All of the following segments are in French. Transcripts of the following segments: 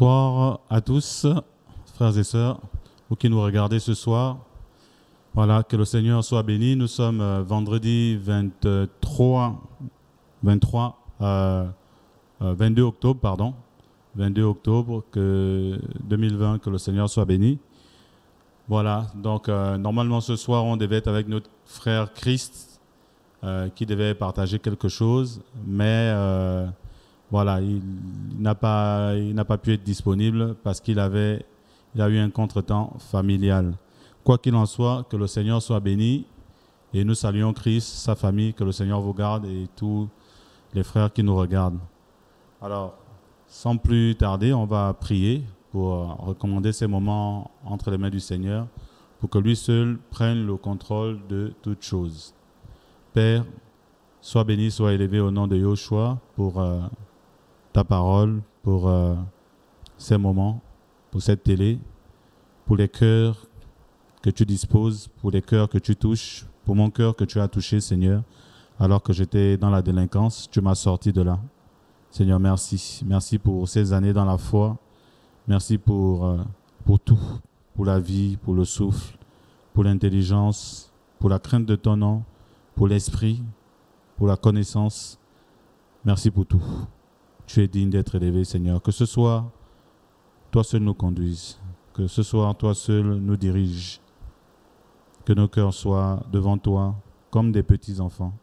Bonsoir à tous, frères et sœurs, vous qui nous regardez ce soir. Voilà, que le Seigneur soit béni. Nous sommes euh, vendredi 23, 23 22 octobre, pardon, 22 octobre que 2020, que le Seigneur soit béni. Voilà, donc euh, normalement ce soir, on devait être avec notre frère Christ euh, qui devait partager quelque chose, mais voilà, il n'a pas, il n'a pas pu être disponible parce qu'il avait, il a eu un contretemps familial. Quoi qu'il en soit, que le Seigneur soit béni et nous saluons Christ, sa famille, que le Seigneur vous garde et tous les frères qui nous regardent. Alors, sans plus tarder, on va prier pour recommander ces moments entre les mains du Seigneur pour que lui seul prenne le contrôle de toutes choses. Père, sois béni, sois élevé au nom de Joshua pour euh, ta parole pour euh, ces moments, pour cette télé, pour les cœurs que tu disposes, pour les cœurs que tu touches, pour mon cœur que tu as touché, Seigneur, alors que j'étais dans la délinquance, tu m'as sorti de là. Seigneur, merci. Merci pour ces années dans la foi. Merci pour, euh, pour tout, pour la vie, pour le souffle, pour l'intelligence, pour la crainte de ton nom, pour l'esprit, pour la connaissance. Merci pour tout. Tu es digne d'être élevé, Seigneur. Que ce soir, toi seul nous conduise. Que ce soir, toi seul nous dirige. Que nos cœurs soient devant toi comme des petits-enfants.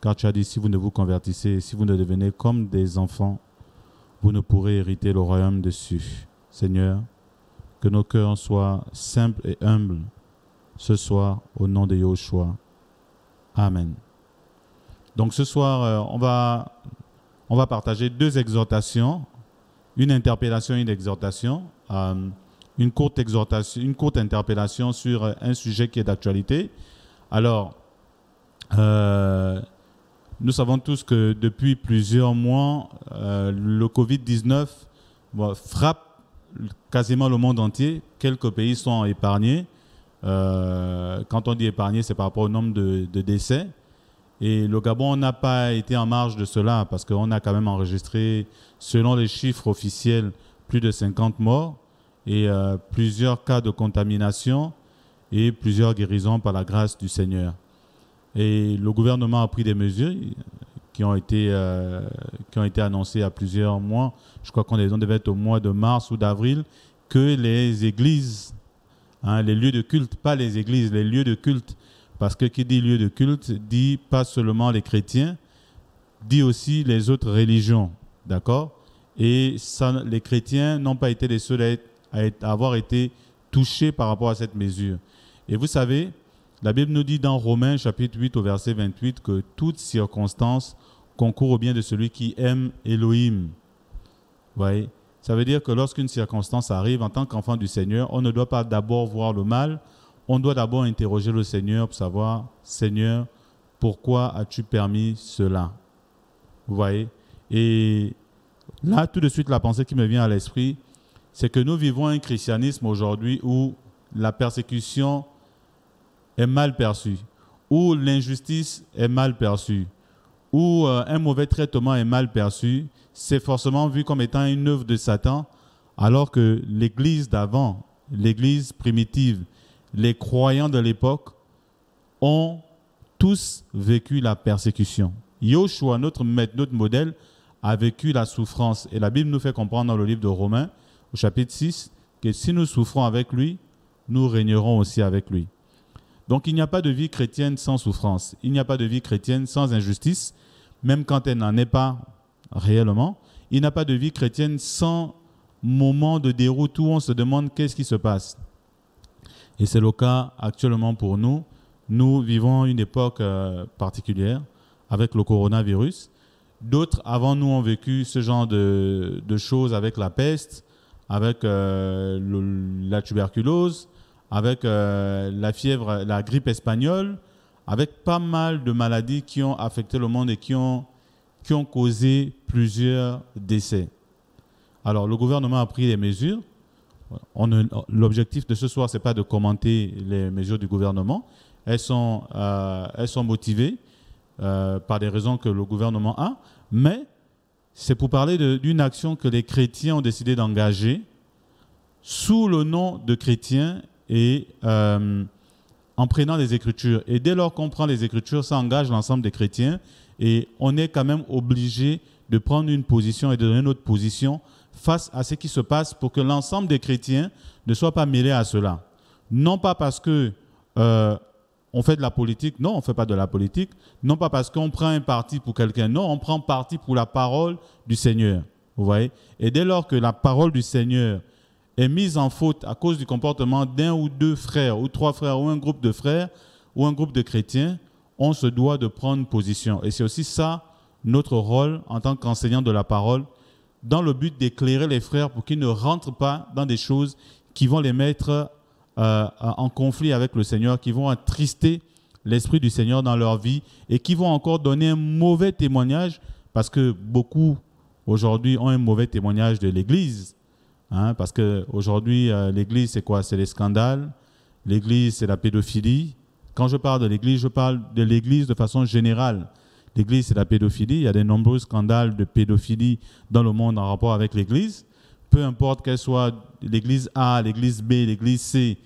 Car tu as dit, si vous ne vous convertissez, si vous ne devenez comme des enfants, vous ne pourrez hériter le royaume dessus. Seigneur, que nos cœurs soient simples et humbles ce soir au nom de Yahushua. Amen. Donc ce soir, euh, on va on va partager deux exhortations, une interpellation et une exhortation, euh, une, courte exhortation, une courte interpellation sur euh, un sujet qui est d'actualité. Alors, euh, nous savons tous que depuis plusieurs mois, le Covid-19 frappe quasiment le monde entier. Quelques pays sont épargnés. quand on dit épargné, c'est par rapport au nombre de décès. Et le Gabon n'a pas été en marge de cela parce qu'on a quand même enregistré, selon les chiffres officiels, plus de 50 morts et euh, plusieurs cas de contamination et plusieurs guérisons par la grâce du Seigneur. Et le gouvernement a pris des mesures qui ont été, euh, qui ont été annoncées à plusieurs mois. Je crois qu'on devait être au mois de mars ou d'avril que les églises, hein, les lieux de culte, pas les églises, les lieux de culte parce que qui dit lieu de culte dit pas seulement les chrétiens, dit aussi les autres religions. D'accord Et les chrétiens n'ont pas été les seuls à, à, avoir été touchés par rapport à cette mesure. Et vous savez, la Bible nous dit dans Romains chapitre 8 au verset 28 que toute circonstance concourt au bien de celui qui aime Elohim. Vous voyez Ça veut dire que lorsqu'une circonstance arrive en tant qu'enfant du Seigneur, on ne doit pas d'abord voir le mal, on doit d'abord interroger le Seigneur pour savoir, Seigneur, pourquoi as-tu permis cela Vous voyez Et là, tout de suite, la pensée qui me vient à l'esprit, c'est que nous vivons un christianisme aujourd'hui où la persécution est mal perçue, où l'injustice est mal perçue, où euh, un mauvais traitement est mal perçu. C'est forcément vu comme étant une œuvre de Satan, alors que l'Église d'avant, l'Église primitive, les croyants de l'époque ont tous vécu la persécution. Yoshua, notre maître, notre modèle, a vécu la souffrance. Et la Bible nous fait comprendre dans le livre de Romains, au chapitre 6, que si nous souffrons avec lui, nous régnerons aussi avec lui. Donc il n'y a pas de vie chrétienne sans souffrance. Il n'y a pas de vie chrétienne sans injustice, même quand elle n'en est pas réellement. Il n'y a pas de vie chrétienne sans moment de déroute où on se demande qu'est-ce qui se passe. Et c'est le cas actuellement pour nous. Nous vivons une époque euh, particulière avec le coronavirus. D'autres avant nous ont vécu ce genre de, choses avec la peste, avec euh, la tuberculose, avec euh, la fièvre, la grippe espagnole, avec pas mal de maladies qui ont affecté le monde et qui ont, qui ont causé plusieurs décès. Alors le gouvernement a pris des mesures L'objectif de ce soir, c'est pas de commenter les mesures du gouvernement. Elles sont, euh, elles sont motivées euh, par des raisons que le gouvernement a, mais c'est pour parler d'une action que les chrétiens ont décidé d'engager sous le nom de chrétiens et euh, en prenant les Écritures. Et dès lors qu'on prend les Écritures, ça engage l'ensemble des chrétiens et on est quand même obligé de prendre une position et de donner notre position face à ce qui se passe pour que l'ensemble des chrétiens ne soient pas mêlés à cela. Non pas parce que euh, on fait de la politique, non, on ne fait pas de la politique, non pas parce qu'on prend un parti pour quelqu'un, non, on prend parti pour la parole du Seigneur. Vous voyez Et dès lors que la parole du Seigneur est mise en faute à cause du comportement d'un ou deux frères, ou trois frères, ou un groupe de frères, ou un groupe de chrétiens, on se doit de prendre position. Et c'est aussi ça notre rôle en tant qu'enseignant de la parole dans le but d'éclairer les frères pour qu'ils ne rentrent pas dans des choses qui vont les mettre euh, en conflit avec le Seigneur, qui vont attrister l'Esprit du Seigneur dans leur vie et qui vont encore donner un mauvais témoignage parce que beaucoup aujourd'hui ont un mauvais témoignage de l'Église. Hein, parce qu'aujourd'hui, aujourd'hui euh, l'Église, c'est quoi C'est les scandales, l'Église, c'est la pédophilie. Quand je parle de l'Église, je parle de l'Église de façon générale l'Église c'est la pédophilie. Il y a de nombreux scandales de pédophilie dans le monde en rapport avec l'Église. Peu importe qu'elle soit l'Église A, l'Église B, l'Église C,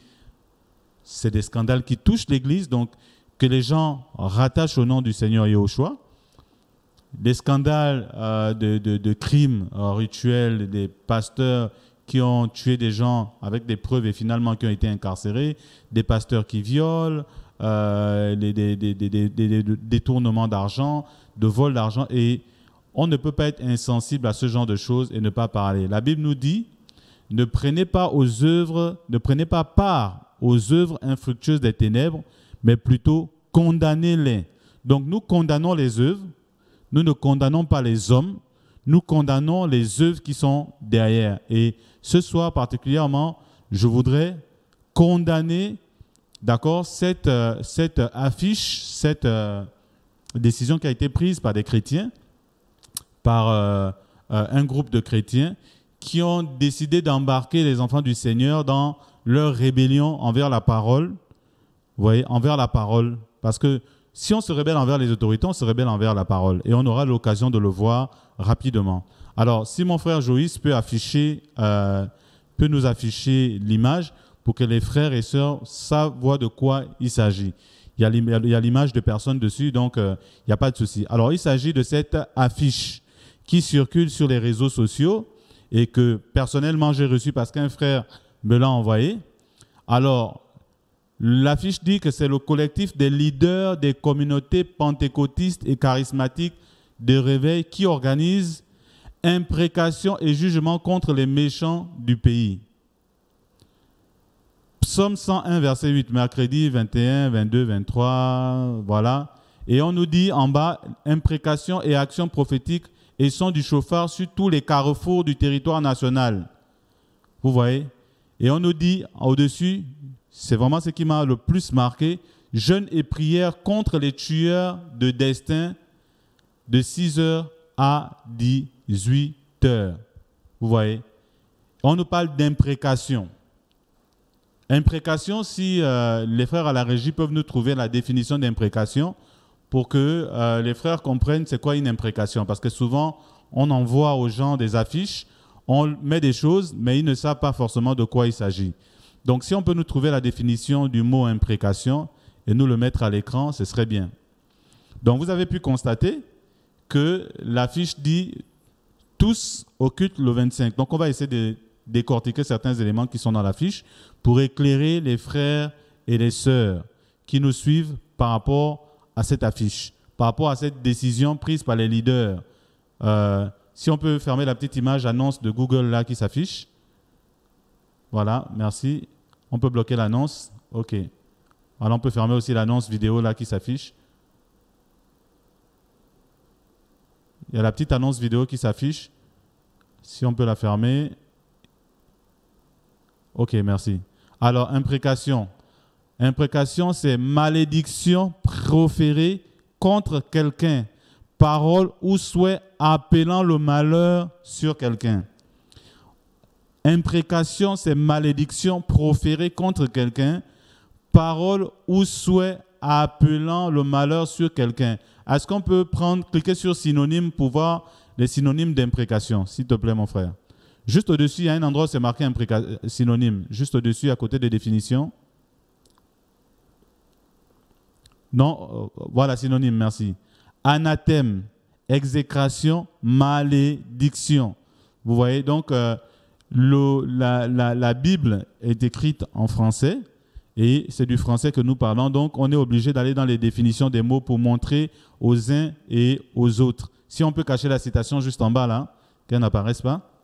c'est des scandales qui touchent l'Église, donc que les gens rattachent au nom du Seigneur Yahushua. Des scandales euh, de, de, de, crimes euh, rituels des pasteurs qui ont tué des gens avec des preuves et finalement qui ont été incarcérés, des pasteurs qui violent, euh, des, détournements d'argent, de vols d'argent. Et on ne peut pas être insensible à ce genre de choses et ne pas parler. La Bible nous dit, ne prenez pas aux œuvres, ne prenez pas part aux œuvres infructueuses des ténèbres, mais plutôt condamnez-les. Donc nous condamnons les œuvres, nous ne condamnons pas les hommes, nous condamnons les œuvres qui sont derrière. Et ce soir particulièrement, je voudrais condamner D'accord cette, euh, euh, affiche, cette euh, décision qui a été prise par des chrétiens, par un groupe de chrétiens, qui ont décidé d'embarquer les enfants du Seigneur dans leur rébellion envers la parole. Vous voyez, envers la parole. Parce que si on se rébelle envers les autorités, on se rébelle envers la parole. Et on aura l'occasion de le voir rapidement. Alors, si mon frère Joïs peut afficher, peut nous afficher l'image, pour que les frères et sœurs savent de quoi il s'agit. Il y a l'image de personne dessus, donc euh, il n'y a pas de souci. Alors il s'agit de cette affiche qui circule sur les réseaux sociaux et que personnellement j'ai reçu parce qu'un frère me l'a envoyé. Alors, l'affiche dit que c'est le collectif des leaders des communautés pentecôtistes et charismatiques de réveil qui organise imprécations et jugements contre les méchants du pays. Somme 101, verset 8, mercredi 21, 22, 23, voilà. Et on nous dit en bas, imprécations et actions prophétiques et sont du chauffard sur tous les carrefours du territoire national. Vous voyez Et on nous dit au-dessus, c'est vraiment ce qui m'a le plus marqué, jeûne et prière contre les tueurs de destin de 6h à 18h. Vous voyez On nous parle d'imprécation. Imprécation, si euh, les frères à la régie peuvent nous trouver la définition d'imprécation pour que euh, les frères comprennent c'est quoi une imprécation. Parce que souvent, on envoie aux gens des affiches, on met des choses, mais ils ne savent pas forcément de quoi il s'agit. Donc si on peut nous trouver la définition du mot imprécation et nous le mettre à l'écran, ce serait bien. Donc vous avez pu constater que l'affiche dit tous occultent le 25. Donc on va essayer de décortiquer certains éléments qui sont dans l'affiche pour éclairer les frères et les sœurs qui nous suivent par rapport à cette affiche, par rapport à cette décision prise par les leaders. Euh, si on peut fermer la petite image annonce de Google là qui s'affiche. Voilà, merci. On peut bloquer l'annonce. OK. Alors on peut fermer aussi l'annonce vidéo là qui s'affiche. Il y a la petite annonce vidéo qui s'affiche. Si on peut la fermer, Ok, merci. Alors, imprécation. Imprécation, c'est malédiction proférée contre quelqu'un, parole ou souhait appelant le malheur sur quelqu'un. Imprécation, c'est malédiction proférée contre quelqu'un, parole ou souhait appelant le malheur sur quelqu'un. Est-ce qu'on peut prendre, cliquer sur synonyme pour voir les synonymes d'imprécation, s'il te plaît, mon frère? Juste au-dessus, il y a un endroit où c'est marqué un euh, synonyme. Juste au-dessus, à côté des définitions. Non, euh, voilà, synonyme, merci. Anathème, exécration, malédiction. Vous voyez, donc, euh, la, la Bible est écrite en français. Et c'est du français que nous parlons. Donc, on est obligé d'aller dans les définitions des mots pour montrer aux uns et aux autres. Si on peut cacher la citation juste en bas, là, qu'elle n'apparaisse pas.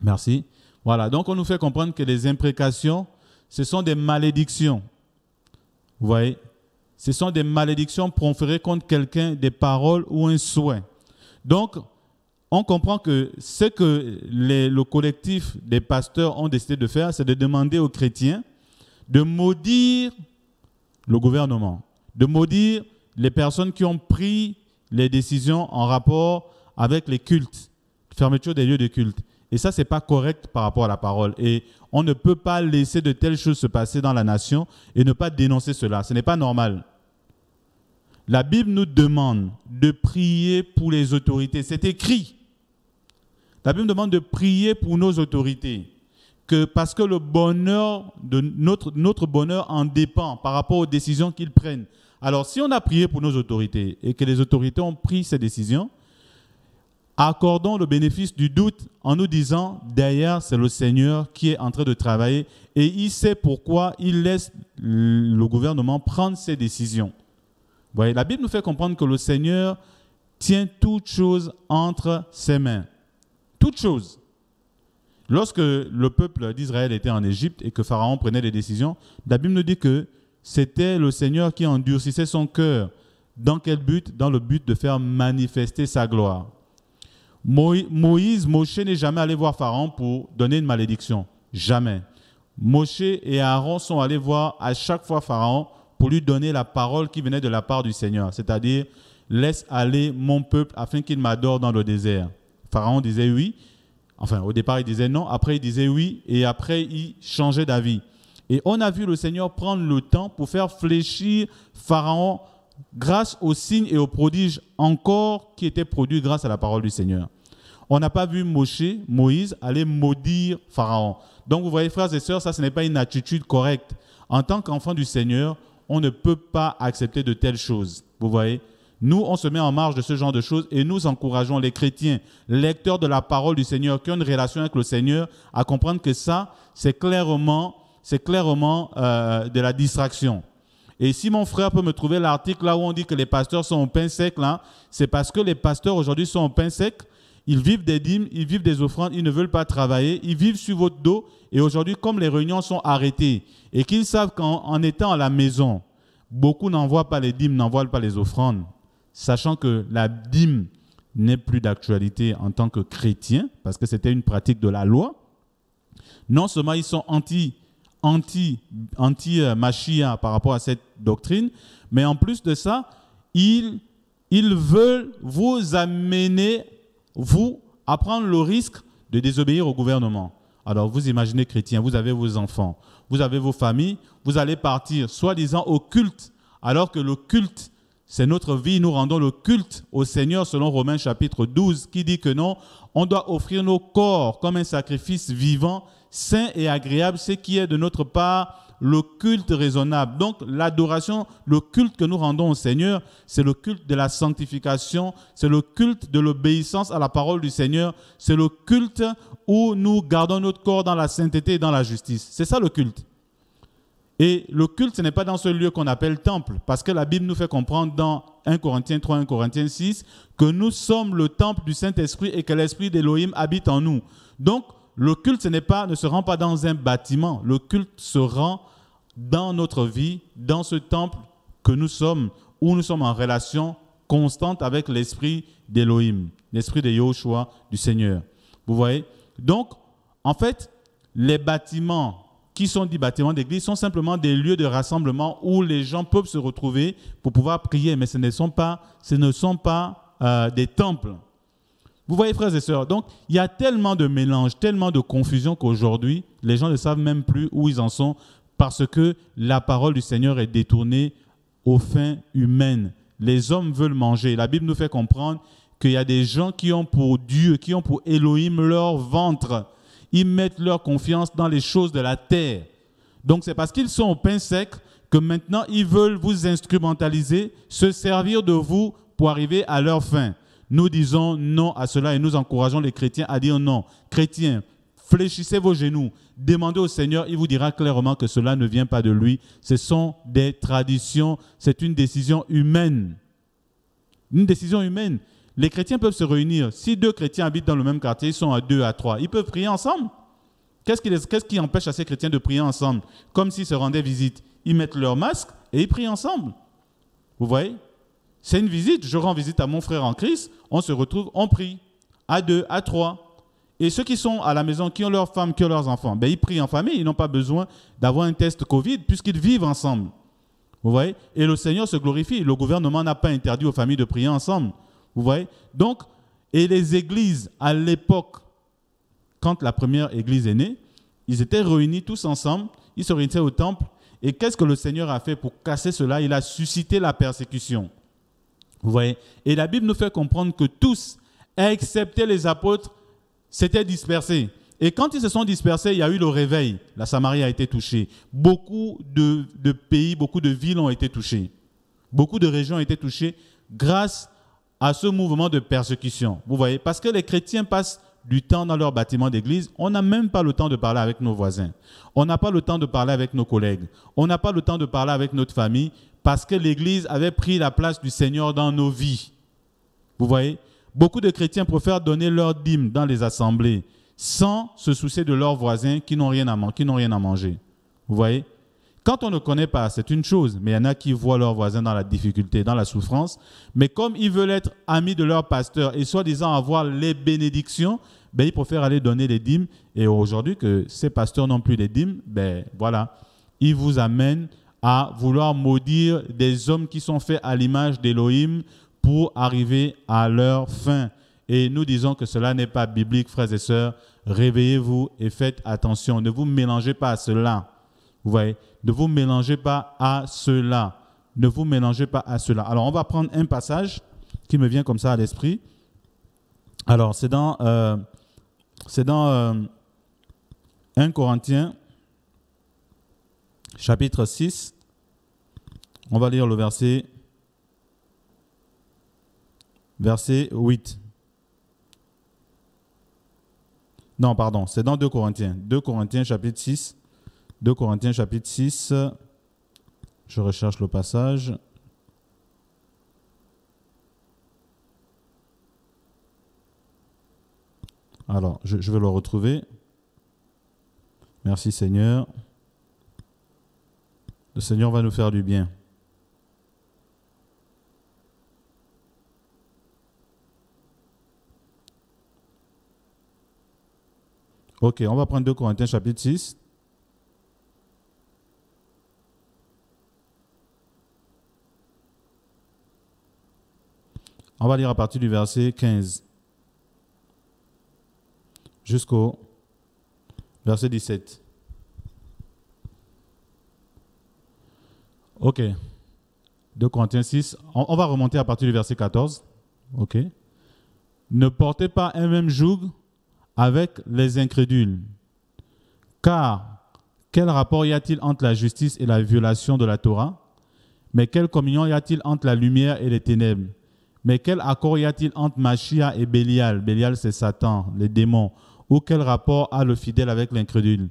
Merci. Voilà, donc on nous fait comprendre que les imprécations, ce sont des malédictions. Vous voyez Ce sont des malédictions proférées contre quelqu'un, des paroles ou un souhait. Donc, on comprend que ce que le collectif des pasteurs ont décidé de faire, c'est de demander aux chrétiens de maudire le gouvernement, de maudire les personnes qui ont pris les décisions en rapport avec les cultes, fermeture des lieux de culte. Et ça, n'est pas correct par rapport à la parole. Et on ne peut pas laisser de telles choses se passer dans la nation et ne pas dénoncer cela. Ce n'est pas normal. La Bible nous demande de prier pour les autorités. C'est écrit. La Bible nous demande de prier pour nos autorités. Que parce que le bonheur de notre, notre bonheur en dépend par rapport aux décisions qu'ils prennent. Alors, si on a prié pour nos autorités et que les autorités ont pris ces décisions, Accordons le bénéfice du doute en nous disant, derrière, c'est le Seigneur qui est en train de travailler et il sait pourquoi il laisse le gouvernement prendre ses décisions. la Bible nous fait comprendre que le Seigneur tient toutes choses entre ses mains. Toutes choses. Lorsque le peuple d'Israël était en Égypte et que Pharaon prenait des décisions, la Bible nous dit que c'était le Seigneur qui endurcissait son cœur. Dans quel but Dans le but de faire manifester sa gloire. Moïse, Moshe n'est jamais allé voir Pharaon pour donner une malédiction. Jamais. Moshe et Aaron sont allés voir à chaque fois Pharaon pour lui donner la parole qui venait de la part du Seigneur, c'est-à-dire laisse aller mon peuple afin qu'il m'adore dans le désert. Pharaon disait oui. Enfin, au départ, il disait non. Après, il disait oui. Et après, il changeait d'avis. Et on a vu le Seigneur prendre le temps pour faire fléchir Pharaon grâce aux signes et aux prodiges encore qui étaient produits grâce à la parole du Seigneur. On n'a pas vu Moshe, Moïse, aller maudire Pharaon. Donc vous voyez, frères et sœurs, ça, ce n'est pas une attitude correcte. En tant qu'enfant du Seigneur, on ne peut pas accepter de telles choses. Vous voyez Nous, on se met en marge de ce genre de choses et nous encourageons les chrétiens, lecteurs de la parole du Seigneur, qui ont une relation avec le Seigneur, à comprendre que ça, c'est clairement, clairement euh, de la distraction. Et si mon frère peut me trouver l'article là où on dit que les pasteurs sont au pain sec, là, c'est parce que les pasteurs aujourd'hui sont au pain sec. Ils vivent des dîmes, ils vivent des offrandes, ils ne veulent pas travailler, ils vivent sur votre dos. Et aujourd'hui, comme les réunions sont arrêtées et qu'ils savent qu'en étant à la maison, beaucoup n'envoient pas les dîmes, n'envoient pas les offrandes, sachant que la dîme n'est plus d'actualité en tant que chrétien, parce que c'était une pratique de la loi. Non seulement ils sont anti anti-machia euh, par rapport à cette doctrine, mais en plus de ça, ils, ils veulent vous amener, vous, à prendre le risque de désobéir au gouvernement. Alors vous imaginez chrétien, vous avez vos enfants, vous avez vos familles, vous allez partir soi-disant au culte, alors que le culte, c'est notre vie, nous rendons le culte au Seigneur selon Romains chapitre 12 qui dit que non, on doit offrir nos corps comme un sacrifice vivant, Saint et agréable, ce qui est de notre part le culte raisonnable. Donc l'adoration, le culte que nous rendons au Seigneur, c'est le culte de la sanctification, c'est le culte de l'obéissance à la parole du Seigneur, c'est le culte où nous gardons notre corps dans la sainteté et dans la justice. C'est ça le culte. Et le culte, ce n'est pas dans ce lieu qu'on appelle temple, parce que la Bible nous fait comprendre dans 1 Corinthiens 3, 1 Corinthiens 6, que nous sommes le temple du Saint-Esprit et que l'Esprit d'Élohim habite en nous. Donc, le culte ce n'est pas, ne se rend pas dans un bâtiment. Le culte se rend dans notre vie, dans ce temple que nous sommes, où nous sommes en relation constante avec l'esprit d'Elohim, l'esprit de Yahushua, du Seigneur. Vous voyez Donc, en fait, les bâtiments qui sont des bâtiments d'église sont simplement des lieux de rassemblement où les gens peuvent se retrouver pour pouvoir prier, mais ce ne sont pas, euh, des temples. Vous voyez, frères et sœurs, donc il y a tellement de mélange, tellement de confusion qu'aujourd'hui, les gens ne savent même plus où ils en sont parce que la parole du Seigneur est détournée aux fins humaines. Les hommes veulent manger. La Bible nous fait comprendre qu'il y a des gens qui ont pour Dieu, qui ont pour Elohim leur ventre. Ils mettent leur confiance dans les choses de la terre. Donc c'est parce qu'ils sont au pain sec que maintenant ils veulent vous instrumentaliser, se servir de vous pour arriver à leur fin. Nous disons non à cela et nous encourageons les chrétiens à dire non. Chrétiens, fléchissez vos genoux, demandez au Seigneur, il vous dira clairement que cela ne vient pas de lui. Ce sont des traditions, c'est une décision humaine. Une décision humaine. Les chrétiens peuvent se réunir. Si deux chrétiens habitent dans le même quartier, ils sont à deux, à trois. Ils peuvent prier ensemble. Qu'est-ce qui, empêche à ces chrétiens de prier ensemble Comme s'ils se rendaient visite. Ils mettent leur masque et ils prient ensemble. Vous voyez c'est une visite, je rends visite à mon frère en Christ, on se retrouve, on prie, à deux, à trois. Et ceux qui sont à la maison, qui ont leurs femmes, qui ont leurs enfants, ben, ils prient en famille, ils n'ont pas besoin d'avoir un test Covid puisqu'ils vivent ensemble. Vous voyez Et le Seigneur se glorifie. Le gouvernement n'a pas interdit aux familles de prier ensemble. Vous voyez Donc, et les églises à l'époque, quand la première église est née, ils étaient réunis tous ensemble, ils se réunissaient au temple. Et qu'est-ce que le Seigneur a fait pour casser cela Il a suscité la persécution. Vous voyez Et la Bible nous fait comprendre que tous, excepté les apôtres, s'étaient dispersés. Et quand ils se sont dispersés, il y a eu le réveil. La Samarie a été touchée. Beaucoup de, de pays, beaucoup de villes ont été touchées. Beaucoup de régions ont été touchées grâce à ce mouvement de persécution. Vous voyez Parce que les chrétiens passent du temps dans leur bâtiment d'église, on n'a même pas le temps de parler avec nos voisins. On n'a pas le temps de parler avec nos collègues. On n'a pas le temps de parler avec notre famille parce que l'Église avait pris la place du Seigneur dans nos vies. Vous voyez Beaucoup de chrétiens préfèrent donner leur dîme dans les assemblées sans se soucier de leurs voisins qui n'ont rien, à rien à manger. Vous voyez Quand on ne connaît pas, c'est une chose, mais il y en a qui voient leurs voisins dans la difficulté, dans la souffrance, mais comme ils veulent être amis de leur pasteur et soi-disant avoir les bénédictions, ben, ils préfèrent aller donner les dîmes. Et aujourd'hui que ces pasteurs n'ont plus les dîmes, ben voilà, ils vous amènent à vouloir maudire des hommes qui sont faits à l'image d'Élohim pour arriver à leur fin. Et nous disons que cela n'est pas biblique, frères et sœurs. Réveillez-vous et faites attention. Ne vous mélangez pas à cela. Vous voyez Ne vous mélangez pas à cela. Ne vous mélangez pas à cela. Alors, on va prendre un passage qui me vient comme ça à l'esprit. Alors, c'est dans, euh, c'est dans 1 euh, Corinthiens chapitre 6. On va lire le verset, verset 8. Non, pardon, c'est dans 2 Corinthiens. 2 Corinthiens chapitre 6. 2 Corinthiens chapitre 6. Je recherche le passage. Alors, je vais le retrouver. Merci Seigneur. Le Seigneur va nous faire du bien. Ok, on va prendre 2 Corinthiens chapitre 6. On va lire à partir du verset 15 jusqu'au verset 17. Ok. 2 Corinthiens 6. On, va remonter à partir du verset 14. Ok. Ne portez pas un même joug avec les incrédules. Car quel rapport y a-t-il entre la justice et la violation de la Torah Mais quelle communion y a-t-il entre la lumière et les ténèbres Mais quel accord y a-t-il entre Machia et Bélial Bélial, c'est Satan, les démons. Ou quel rapport a le fidèle avec l'incrédule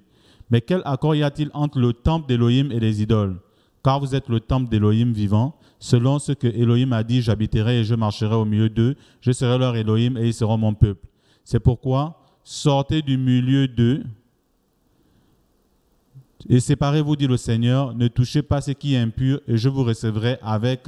Mais quel accord y a-t-il entre le temple d'Élohim et les idoles car vous êtes le temple d'Élohim vivant. Selon ce que Élohim a dit, j'habiterai et je marcherai au milieu d'eux. Je serai leur Élohim et ils seront mon peuple. C'est pourquoi sortez du milieu d'eux et séparez-vous, dit le Seigneur. Ne touchez pas ce qui est impur et je vous recevrai avec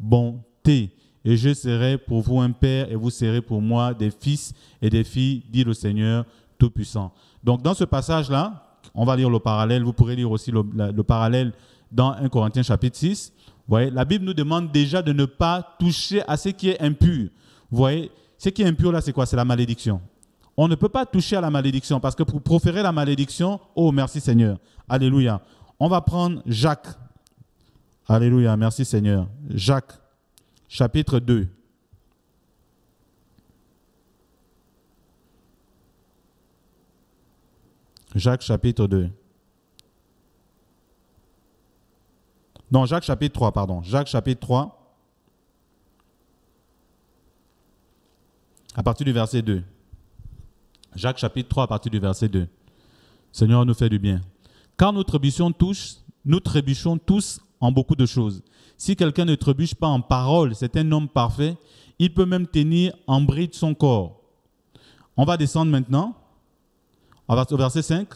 bonté. Et je serai pour vous un père et vous serez pour moi des fils et des filles, dit le Seigneur Tout-Puissant. Donc dans ce passage-là, on va lire le parallèle. Vous pourrez lire aussi le, le parallèle dans 1 Corinthiens chapitre 6. la Bible nous demande déjà de ne pas toucher à ce qui est impur. voyez, ce qui est impur là, c'est quoi C'est la malédiction. On ne peut pas toucher à la malédiction parce que pour proférer la malédiction, oh merci Seigneur, alléluia. On va prendre Jacques. Alléluia, merci Seigneur. Jacques, chapitre 2. Jacques chapitre 2. Dans Jacques chapitre 3, pardon. Jacques chapitre 3, à partir du verset 2. Jacques chapitre 3, à partir du verset 2. Seigneur nous fait du bien. Car nous trébuchons tous, nous trébuchons tous en beaucoup de choses. Si quelqu'un ne trébuche pas en parole, c'est un homme parfait. Il peut même tenir en bride son corps. On va descendre maintenant. On va au verset 5.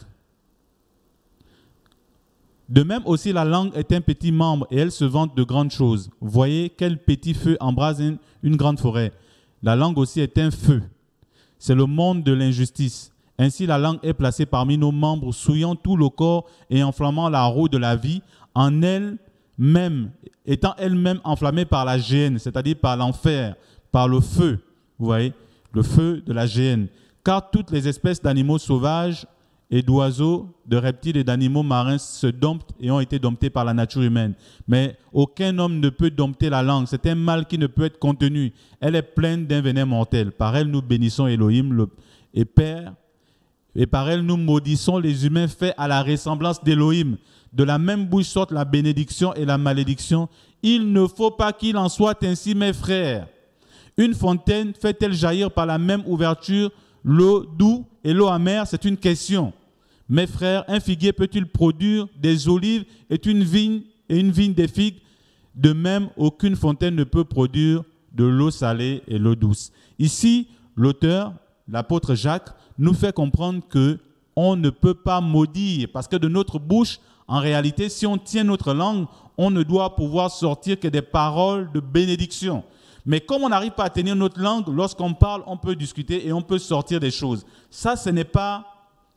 De même aussi la langue est un petit membre et elle se vante de grandes choses. Voyez quel petit feu embrase une, grande forêt. La langue aussi est un feu. C'est le monde de l'injustice. Ainsi la langue est placée parmi nos membres, souillant tout le corps et enflammant la roue de la vie, en elle-même, étant elle-même enflammée par la gêne, c'est-à-dire par l'enfer, par le feu. Vous voyez, le feu de la gêne. Car toutes les espèces d'animaux sauvages et d'oiseaux, de reptiles et d'animaux marins se domptent et ont été domptés par la nature humaine. Mais aucun homme ne peut dompter la langue. C'est un mal qui ne peut être contenu. Elle est pleine d'un venin mortel. Par elle, nous bénissons Elohim le, et Père. Et par elle, nous maudissons les humains faits à la ressemblance d'Elohim. De la même bouche sortent la bénédiction et la malédiction. Il ne faut pas qu'il en soit ainsi, mes frères. Une fontaine fait-elle jaillir par la même ouverture l'eau douce? et l'eau amère, c'est une question. Mes frères, un figuier peut-il produire des olives et une vigne une vigne des figues De même, aucune fontaine ne peut produire de l'eau salée et l'eau douce. Ici, l'auteur, l'apôtre Jacques, nous fait comprendre que on ne peut pas maudire parce que de notre bouche, en réalité, si on tient notre langue, on ne doit pouvoir sortir que des paroles de bénédiction. Mais comme on n'arrive pas à tenir notre langue, lorsqu'on parle, on peut discuter et on peut sortir des choses. Ça, ce n'est pas,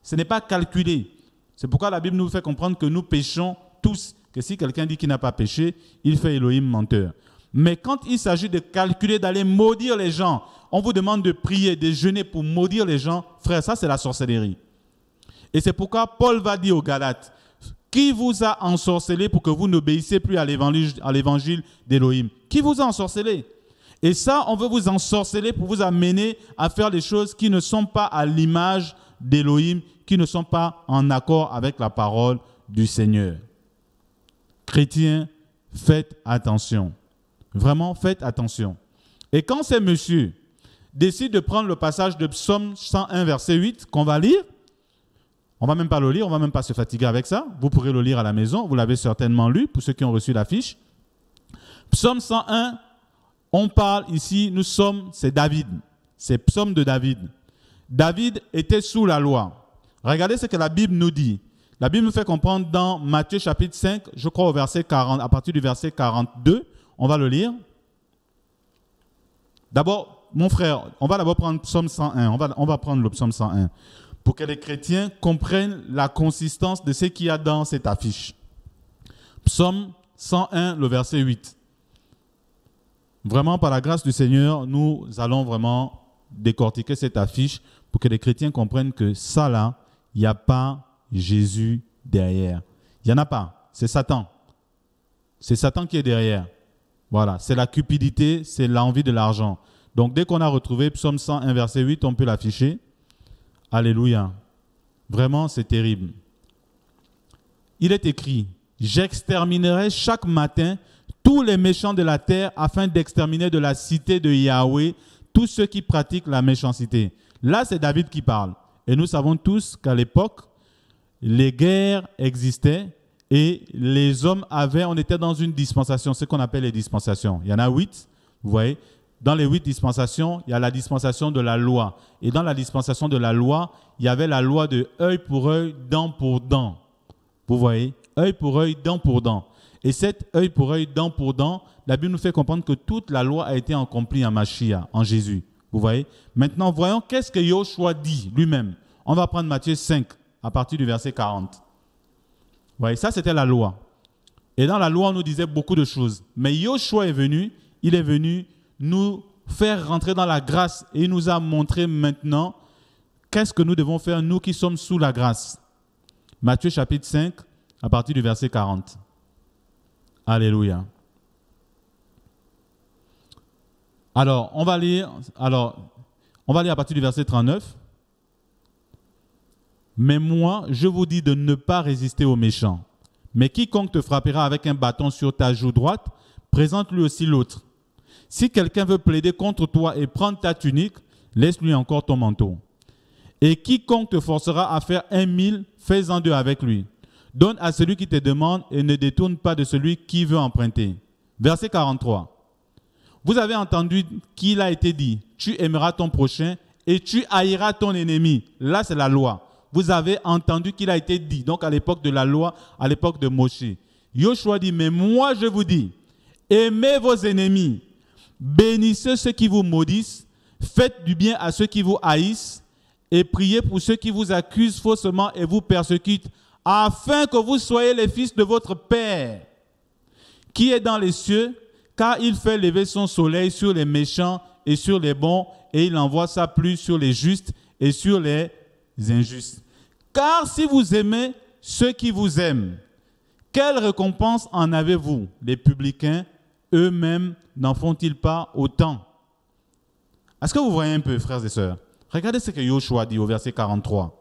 ce n'est pas calculé. C'est pourquoi la Bible nous fait comprendre que nous péchons tous, que si quelqu'un dit qu'il n'a pas péché, il fait Elohim menteur. Mais quand il s'agit de calculer, d'aller maudire les gens, on vous demande de prier, de jeûner pour maudire les gens, frère, ça c'est la sorcellerie. Et c'est pourquoi Paul va dire aux Galates, qui vous a ensorcelé pour que vous n'obéissiez plus à l'évangile d'Elohim Qui vous a ensorcelé et ça, on veut vous ensorceler pour vous amener à faire des choses qui ne sont pas à l'image d'Élohim, qui ne sont pas en accord avec la parole du Seigneur. Chrétiens, faites attention. Vraiment, faites attention. Et quand ces messieurs décident de prendre le passage de Psaume 101, verset 8, qu'on va lire, on va même pas le lire, on va même pas se fatiguer avec ça. Vous pourrez le lire à la maison, vous l'avez certainement lu pour ceux qui ont reçu l'affiche. Psaume 101, on parle ici, nous sommes, c'est David, c'est psaume de David. David était sous la loi. Regardez ce que la Bible nous dit. La Bible nous fait comprendre dans Matthieu chapitre 5, je crois au verset 40, à partir du verset 42, on va le lire. D'abord, mon frère, on va d'abord prendre psaume 101, on va, on va prendre le psaume 101, pour que les chrétiens comprennent la consistance de ce qu'il y a dans cette affiche. Psaume 101, le verset 8. Vraiment, par la grâce du Seigneur, nous allons vraiment décortiquer cette affiche pour que les chrétiens comprennent que ça là, il n'y a pas Jésus derrière. Il n'y en a pas. C'est Satan. C'est Satan qui est derrière. Voilà. C'est la cupidité, c'est l'envie de l'argent. Donc dès qu'on a retrouvé Psaume 101, verset 8, on peut l'afficher. Alléluia. Vraiment, c'est terrible. Il est écrit, j'exterminerai chaque matin tous les méchants de la terre afin d'exterminer de la cité de Yahweh tous ceux qui pratiquent la méchanceté. Là, c'est David qui parle. Et nous savons tous qu'à l'époque, les guerres existaient et les hommes avaient, on était dans une dispensation, ce qu'on appelle les dispensations. Il y en a huit, vous voyez. Dans les huit dispensations, il y a la dispensation de la loi. Et dans la dispensation de la loi, il y avait la loi de œil pour œil, dent pour dent. Vous voyez Œil pour œil, dent pour dent. Et cet œil pour œil, dent pour dent, la Bible nous fait comprendre que toute la loi a été accomplie en Machia, en Jésus. Vous voyez Maintenant, voyons qu'est-ce que Joshua dit lui-même. On va prendre Matthieu 5, à partir du verset 40. Vous voyez, ça c'était la loi. Et dans la loi, on nous disait beaucoup de choses. Mais Joshua est venu, il est venu nous faire rentrer dans la grâce et il nous a montré maintenant qu'est-ce que nous devons faire, nous qui sommes sous la grâce. Matthieu chapitre 5, à partir du verset 40. Alléluia. Alors, on va lire, alors, on va lire à partir du verset 39. Mais moi, je vous dis de ne pas résister aux méchants. Mais quiconque te frappera avec un bâton sur ta joue droite, présente-lui aussi l'autre. Si quelqu'un veut plaider contre toi et prendre ta tunique, laisse-lui encore ton manteau. Et quiconque te forcera à faire un mille, fais-en deux avec lui. Donne à celui qui te demande et ne détourne pas de celui qui veut emprunter. Verset 43. Vous avez entendu qu'il a été dit, tu aimeras ton prochain et tu haïras ton ennemi. Là, c'est la loi. Vous avez entendu qu'il a été dit, donc à l'époque de la loi, à l'époque de Moshe. Joshua dit, mais moi je vous dis, aimez vos ennemis, bénissez ceux qui vous maudissent, faites du bien à ceux qui vous haïssent, et priez pour ceux qui vous accusent faussement et vous persécutent, afin que vous soyez les fils de votre Père qui est dans les cieux, car il fait lever son soleil sur les méchants et sur les bons, et il envoie sa pluie sur les justes et sur les injustes. Car si vous aimez ceux qui vous aiment, quelle récompense en avez-vous Les publicains eux-mêmes n'en font-ils pas autant Est-ce que vous voyez un peu, frères et sœurs Regardez ce que Joshua dit au verset 43.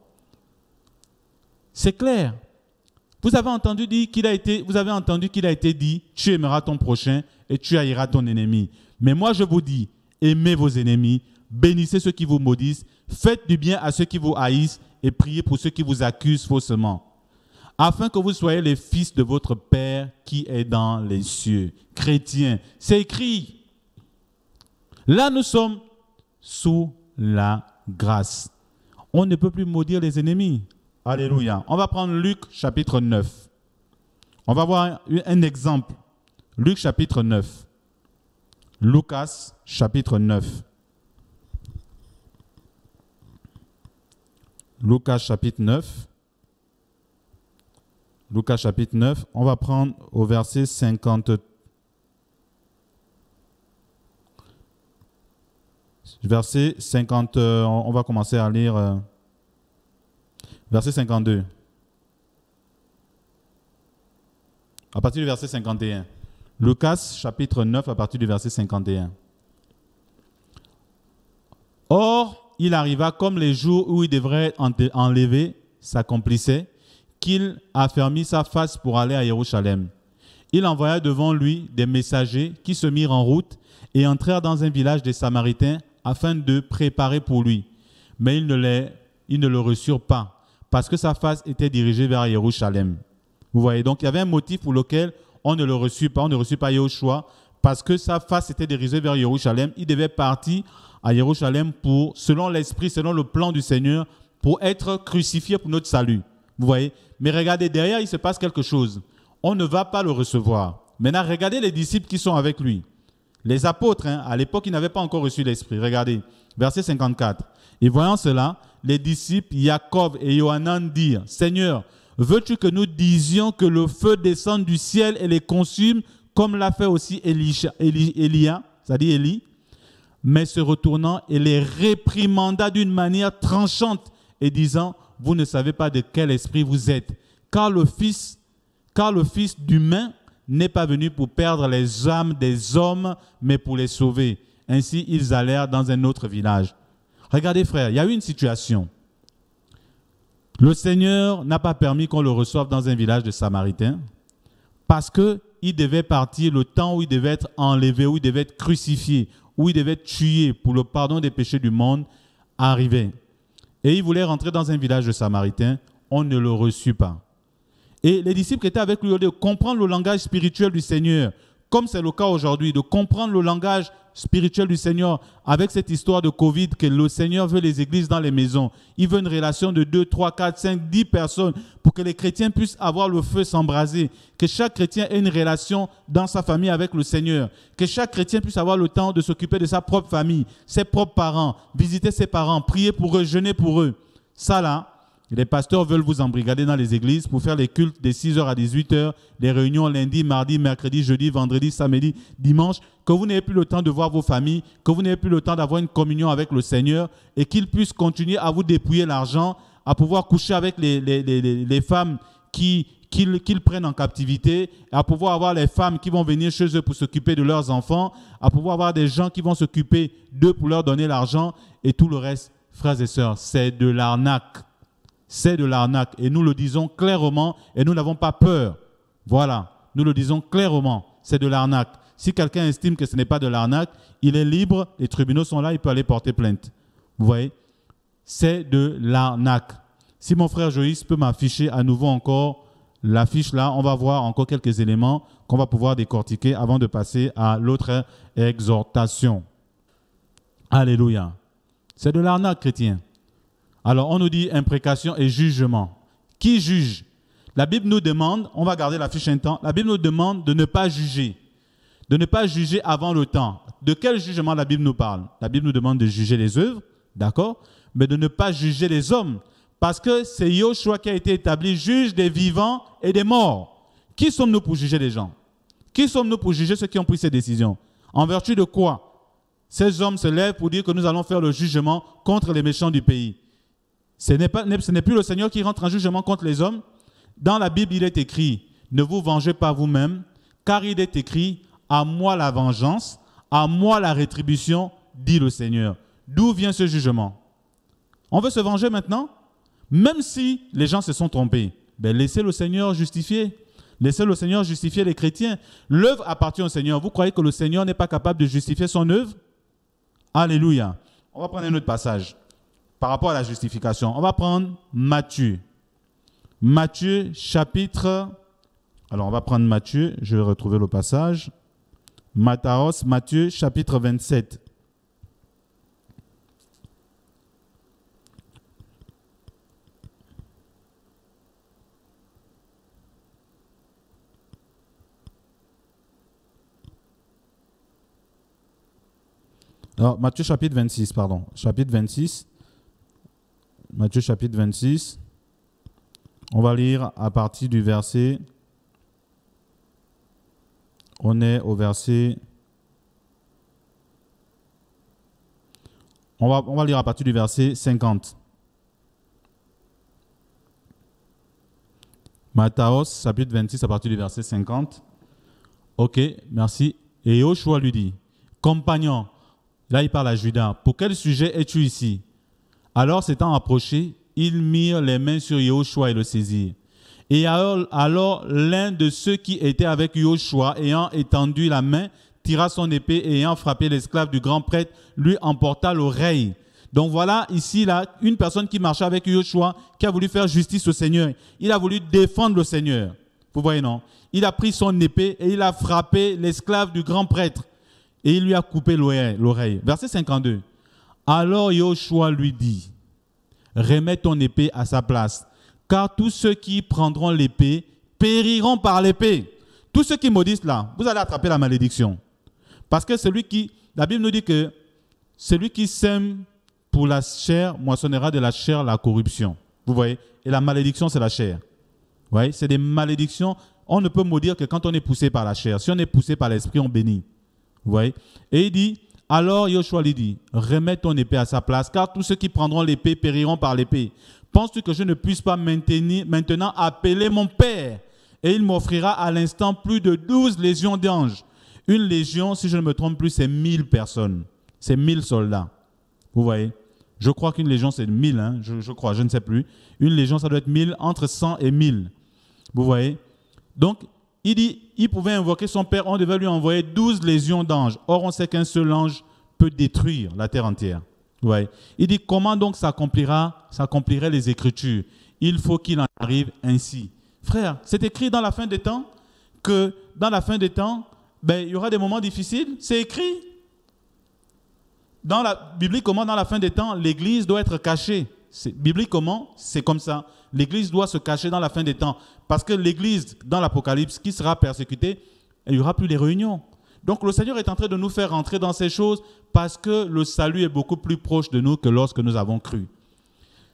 C'est clair. Vous avez entendu dire qu'il a été, vous avez entendu qu'il a été dit, tu aimeras ton prochain et tu haïras ton ennemi. Mais moi je vous dis, aimez vos ennemis, bénissez ceux qui vous maudissent, faites du bien à ceux qui vous haïssent et priez pour ceux qui vous accusent faussement, afin que vous soyez les fils de votre Père qui est dans les cieux. Chrétiens, c'est écrit. Là, nous sommes sous la grâce. On ne peut plus maudire les ennemis. Alléluia. On va prendre Luc chapitre 9. On va voir un exemple. Luc chapitre 9. Lucas chapitre 9. Lucas chapitre 9. Lucas chapitre 9. On va prendre au verset 50. Verset 50, on va commencer à lire euh, Verset 52. À partir du verset 51. Lucas chapitre 9 à partir du verset 51. Or, il arriva comme les jours où il devrait enlever s'accomplissait, qu'il affermit sa face pour aller à Jérusalem. Il envoya devant lui des messagers qui se mirent en route et entrèrent dans un village des Samaritains afin de préparer pour lui. Mais ne, ils ne le reçurent pas parce que sa face était dirigée vers Jérusalem, Vous voyez, donc il y avait un motif pour lequel on ne le reçut pas, on ne reçut pas Yahushua, parce que sa face était dirigée vers Jérusalem. Il devait partir à Jérusalem pour, selon l'esprit, selon le plan du Seigneur, pour être crucifié pour notre salut. Vous voyez Mais regardez, derrière, il se passe quelque chose. On ne va pas le recevoir. Maintenant, regardez les disciples qui sont avec lui. Les apôtres, hein, à l'époque, ils n'avaient pas encore reçu l'Esprit. Regardez, verset 54. Et voyant cela, les disciples Jacob et Yohanan dirent, Seigneur, veux-tu que nous disions que le feu descend du ciel et les consume, comme l'a fait aussi Elia, Mais se retournant, il les réprimanda d'une manière tranchante et disant, vous ne savez pas de quel esprit vous êtes, car le Fils, car le Fils d'humain n'est pas venu pour perdre les âmes des hommes, mais pour les sauver. Ainsi, ils allèrent dans un autre village. Regardez frère, il y a eu une situation. Le Seigneur n'a pas permis qu'on le reçoive dans un village de Samaritains parce qu'il devait partir le temps où il devait être enlevé, où il devait être crucifié, où il devait être tué pour le pardon des péchés du monde arrivait. Et il voulait rentrer dans un village de Samaritains. On ne le reçut pas. Et les disciples qui étaient avec lui, de comprendre le langage spirituel du Seigneur, comme c'est le cas aujourd'hui, de comprendre le langage spirituel du Seigneur avec cette histoire de Covid que le Seigneur veut les églises dans les maisons. Il veut une relation de 2, 3, 4, 5, 10 personnes pour que les chrétiens puissent avoir le feu s'embraser. Que chaque chrétien ait une relation dans sa famille avec le Seigneur. Que chaque chrétien puisse avoir le temps de s'occuper de sa propre famille, ses propres parents, visiter ses parents, prier pour eux, jeûner pour eux. Ça là, les pasteurs veulent vous embrigader dans les églises pour faire les cultes des 6h à 18h, les réunions lundi, mardi, mercredi, jeudi, vendredi, samedi, dimanche, que vous n'ayez plus le temps de voir vos familles, que vous n'ayez plus le temps d'avoir une communion avec le Seigneur et qu'ils puissent continuer à vous dépouiller l'argent, à pouvoir coucher avec les, les, femmes qui qu'ils prennent en captivité, à pouvoir avoir les femmes qui vont venir chez eux pour s'occuper de leurs enfants, à pouvoir avoir des gens qui vont s'occuper d'eux pour leur donner l'argent et tout le reste, frères et sœurs, c'est de l'arnaque c'est de l'arnaque. Et nous le disons clairement et nous n'avons pas peur. Voilà, nous le disons clairement, c'est de l'arnaque. Si quelqu'un estime que ce n'est pas de l'arnaque, il est libre, les tribunaux sont là, il peut aller porter plainte. Vous voyez C'est de l'arnaque. Si mon frère Joïs peut m'afficher à nouveau encore l'affiche là, on va voir encore quelques éléments qu'on va pouvoir décortiquer avant de passer à l'autre exhortation. Alléluia. C'est de l'arnaque, chrétien. Alors on nous dit imprécation et jugement. Qui juge La Bible nous demande, on va garder la fiche un temps, la Bible nous demande de ne pas juger, de ne pas juger avant le temps. De quel jugement la Bible nous parle La Bible nous demande de juger les œuvres, d'accord Mais de ne pas juger les hommes, parce que c'est Yoshua qui a été établi juge des vivants et des morts. Qui sommes-nous pour juger les gens Qui sommes-nous pour juger ceux qui ont pris ces décisions En vertu de quoi Ces hommes se lèvent pour dire que nous allons faire le jugement contre les méchants du pays. Ce n'est, plus le Seigneur qui rentre en jugement contre les hommes. Dans la Bible, il est écrit, ne vous vengez pas vous-même, car il est écrit, à moi la vengeance, à moi la rétribution, dit le Seigneur. D'où vient ce jugement On veut se venger maintenant Même si les gens se sont trompés, ben laissez le Seigneur justifier. Laissez le Seigneur justifier les chrétiens. L'œuvre appartient au Seigneur. Vous croyez que le Seigneur n'est pas capable de justifier son œuvre Alléluia. On va prendre un autre passage par rapport à la justification. On va prendre Matthieu. Matthieu chapitre... Alors on va prendre Matthieu, je vais retrouver le passage. Matthieu chapitre 27. Alors, Matthieu chapitre 26, pardon. Chapitre 26. Matthieu chapitre 26. On va lire à partir du verset. On est au verset. On va, lire à partir du verset 50. Matthäus chapitre 26, à partir du verset 50. Ok, merci. Et Joshua lui dit, compagnon, là il parle à Judas, pour quel sujet es-tu ici alors s'étant approché, ils mirent les mains sur Yahushua et le saisirent. Et alors, alors l'un de ceux qui étaient avec Yahushua, ayant étendu la main, tira son épée et ayant frappé l'esclave du grand prêtre, lui emporta l'oreille. Donc voilà ici là une personne qui marchait avec Yahushua, qui a voulu faire justice au Seigneur. Il a voulu défendre le Seigneur. Vous voyez non Il a pris son épée et il a frappé l'esclave du grand prêtre et il lui a coupé l'oreille. Verset 52. Alors Joshua lui dit, remets ton épée à sa place, car tous ceux qui prendront l'épée périront par l'épée. Tous ceux qui maudissent là, vous allez attraper la malédiction. Parce que celui qui, la Bible nous dit que celui qui sème pour la chair moissonnera de la chair la corruption. Vous voyez Et la malédiction, c'est la chair. Vous voyez C'est des malédictions. On ne peut maudire que quand on est poussé par la chair. Si on est poussé par l'esprit, on bénit. Vous voyez Et il dit, alors Joshua lui dit, remets ton épée à sa place, car tous ceux qui prendront l'épée périront par l'épée. Penses-tu que je ne puisse pas maintenir, maintenant appeler mon Père Et il m'offrira à l'instant plus de douze légions d'anges. Une légion, si je ne me trompe plus, c'est mille personnes. C'est mille soldats. Vous voyez Je crois qu'une légion, c'est mille, hein. je, je crois, je ne sais plus. Une légion, ça doit être mille, entre cent et mille. Vous voyez Donc, il dit, il pouvait invoquer son père, on devait lui envoyer 12 lésions d'anges. Or, on sait qu'un seul ange peut détruire la terre entière. Ouais. Il dit, comment donc s'accomplira, s'accompliraient les Écritures Il faut qu'il en arrive ainsi. Frère, c'est écrit dans la fin des temps que dans la fin des temps, ben, il y aura des moments difficiles. C'est écrit. Dans la Bible, comment dans la fin des temps, l'Église doit être cachée. Biblique comment c'est comme ça. L'Église doit se cacher dans la fin des temps. Parce que l'Église, dans l'Apocalypse, qui sera persécutée, il n'y aura plus les réunions. Donc le Seigneur est en train de nous faire rentrer dans ces choses parce que le salut est beaucoup plus proche de nous que lorsque nous avons cru.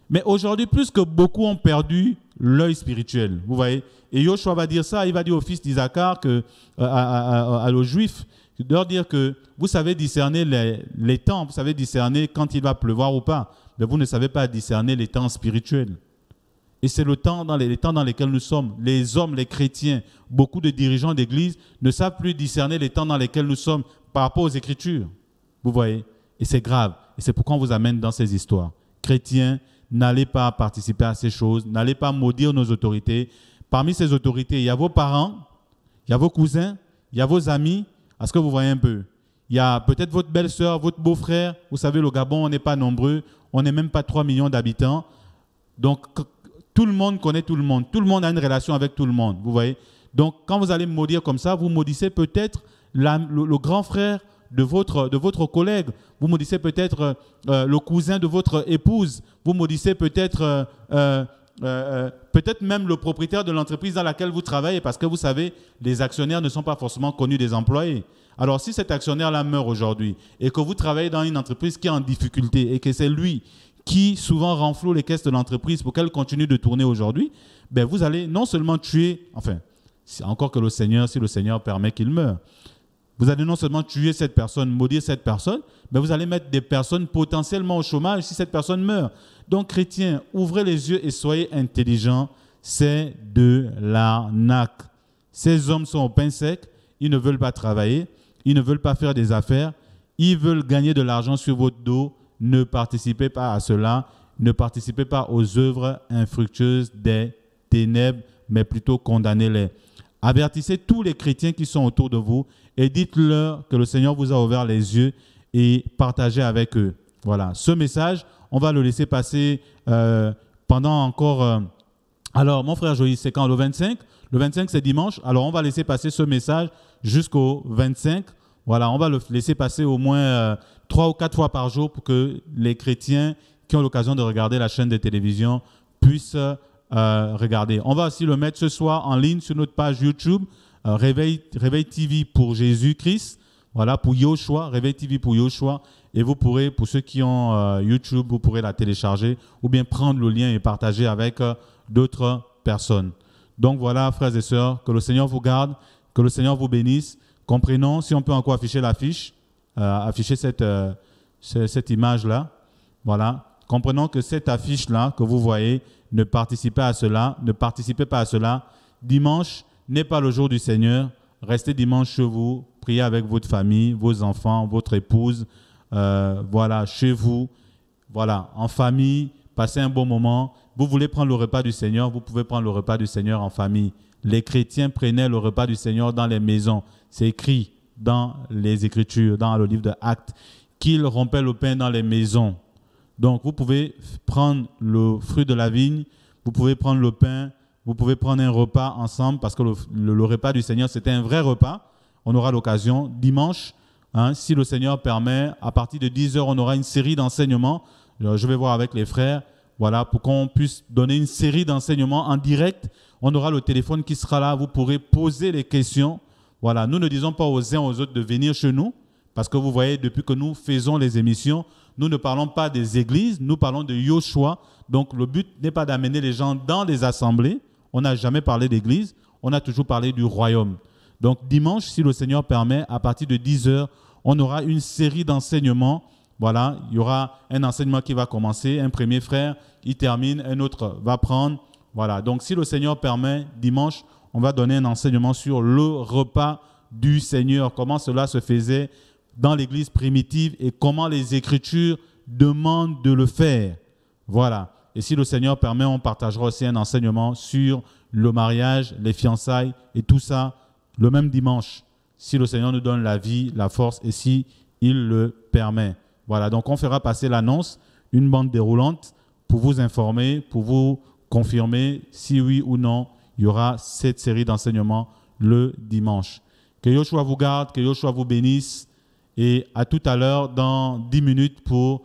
Mais aujourd'hui, plus que beaucoup ont perdu l'œil spirituel, vous voyez. Et Joshua va dire ça, il va dire au fils d'Isaacar, que, euh, à, aux Juifs, de leur dire que vous savez discerner les, les temps, vous savez discerner quand il va pleuvoir ou pas, mais vous ne savez pas discerner les temps spirituels. Et c'est le temps dans les, temps dans lesquels nous sommes. Les hommes, les chrétiens, beaucoup de dirigeants d'église ne savent plus discerner les temps dans lesquels nous sommes par rapport aux Écritures. Vous voyez Et c'est grave. Et c'est pourquoi on vous amène dans ces histoires. Chrétiens, n'allez pas participer à ces choses, n'allez pas maudire nos autorités. Parmi ces autorités, il y a vos parents, il y a vos cousins, il y a vos amis. Est-ce que vous voyez un peu Il y a peut-être votre belle-sœur, votre beau-frère. Vous savez, le Gabon, on n'est pas nombreux. On n'est même pas 3 millions d'habitants. Donc, tout le monde connaît tout le monde. Tout le monde a une relation avec tout le monde. Vous voyez Donc, quand vous allez maudire comme ça, vous maudissez peut-être le, grand frère de votre, de votre collègue. Vous maudissez peut-être euh, euh, le cousin de votre épouse. Vous maudissez peut-être. Euh, peut-être même le propriétaire de l'entreprise dans laquelle vous travaillez, parce que vous savez, les actionnaires ne sont pas forcément connus des employés. Alors si cet actionnaire-là meurt aujourd'hui et que vous travaillez dans une entreprise qui est en difficulté et que c'est lui qui souvent renflouent les caisses de l'entreprise pour qu'elle continue de tourner aujourd'hui, ben vous allez non seulement tuer, enfin, encore que le Seigneur, si le Seigneur permet qu'il meure, vous allez non seulement tuer cette personne, maudire cette personne, mais vous allez mettre des personnes potentiellement au chômage si cette personne meurt. Donc, chrétiens, ouvrez les yeux et soyez intelligents. C'est de l'arnaque. Ces hommes sont au pain sec. Ils ne veulent pas travailler. Ils ne veulent pas faire des affaires. Ils veulent gagner de l'argent sur votre dos ne participez pas à cela, ne participez pas aux œuvres infructueuses des ténèbres, mais plutôt condamnez-les. Avertissez tous les chrétiens qui sont autour de vous et dites-leur que le Seigneur vous a ouvert les yeux et partagez avec eux. Voilà, ce message, on va le laisser passer euh, pendant encore... Euh, alors, mon frère Joïs, c'est quand le 25 Le 25, c'est dimanche. Alors, on va laisser passer ce message jusqu'au 25. Voilà, on va le laisser passer au moins euh, trois ou quatre fois par jour pour que les chrétiens qui ont l'occasion de regarder la chaîne de télévision puissent euh, regarder. On va aussi le mettre ce soir en ligne sur notre page YouTube, euh, Réveil, Réveil, TV pour Jésus-Christ. Voilà, pour Yoshua, Réveil TV pour Yoshua. Et vous pourrez, pour ceux qui ont YouTube, vous pourrez la télécharger ou bien prendre le lien et partager avec d'autres personnes. Donc voilà, frères et sœurs, que le Seigneur vous garde, que le Seigneur vous bénisse Comprenons, si on peut encore afficher l'affiche, euh, afficher cette, euh, cette image-là. Voilà. Comprenons que cette affiche-là que vous voyez, ne participez à cela, ne participez pas à cela. Dimanche n'est pas le jour du Seigneur. Restez dimanche chez vous, priez avec votre famille, vos enfants, votre épouse, euh, voilà, chez vous, voilà, en famille, passez un bon moment. Vous voulez prendre le repas du Seigneur, vous pouvez prendre le repas du Seigneur en famille. Les chrétiens prenaient le repas du Seigneur dans les maisons. C'est écrit dans les Écritures, dans le livre de Actes, qu'il rompait le pain dans les maisons. Donc vous pouvez prendre le fruit de la vigne, vous pouvez prendre le pain, vous pouvez prendre un repas ensemble parce que le, repas du Seigneur, c'était un vrai repas. On aura l'occasion dimanche, hein, si le Seigneur permet, à partir de 10h, on aura une série d'enseignements. Euh, je vais voir avec les frères, voilà, pour qu'on puisse donner une série d'enseignements en direct. On aura le téléphone qui sera là, vous pourrez poser les questions voilà, nous ne disons pas aux uns aux autres de venir chez nous, parce que vous voyez, depuis que nous faisons les émissions, nous ne parlons pas des églises, nous parlons de Yoshua. Donc le but n'est pas d'amener les gens dans les assemblées. On n'a jamais parlé d'église, on a toujours parlé du royaume. Donc dimanche, si le Seigneur permet, à partir de 10h, on aura une série d'enseignements. Voilà, il y aura un enseignement qui va commencer, un premier frère, il termine, un autre va prendre. Voilà, donc si le Seigneur permet, dimanche, on va donner un enseignement sur le repas du Seigneur, comment cela se faisait dans l'Église primitive et comment les Écritures demandent de le faire. Voilà. Et si le Seigneur permet, on partagera aussi un enseignement sur le mariage, les fiançailles et tout ça le même dimanche, si le Seigneur nous donne la vie, la force et si il le permet. Voilà, donc on fera passer l'annonce, une bande déroulante pour vous informer, pour vous confirmer si oui ou non il y aura cette série d'enseignements le dimanche. Que Yoshua vous garde, que Yoshua vous bénisse et à tout à l'heure dans 10 minutes pour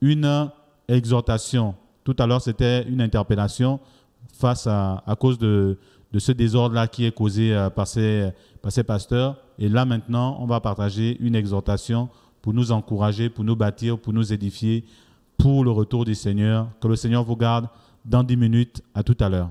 une exhortation. Tout à l'heure, c'était une interpellation face à, cause de, ce désordre-là qui est causé euh, par ces, par ces pasteurs. Et là, maintenant, on va partager une exhortation pour nous encourager, pour nous bâtir, pour nous édifier pour le retour du Seigneur. Que le Seigneur vous garde dans 10 minutes. À tout à l'heure.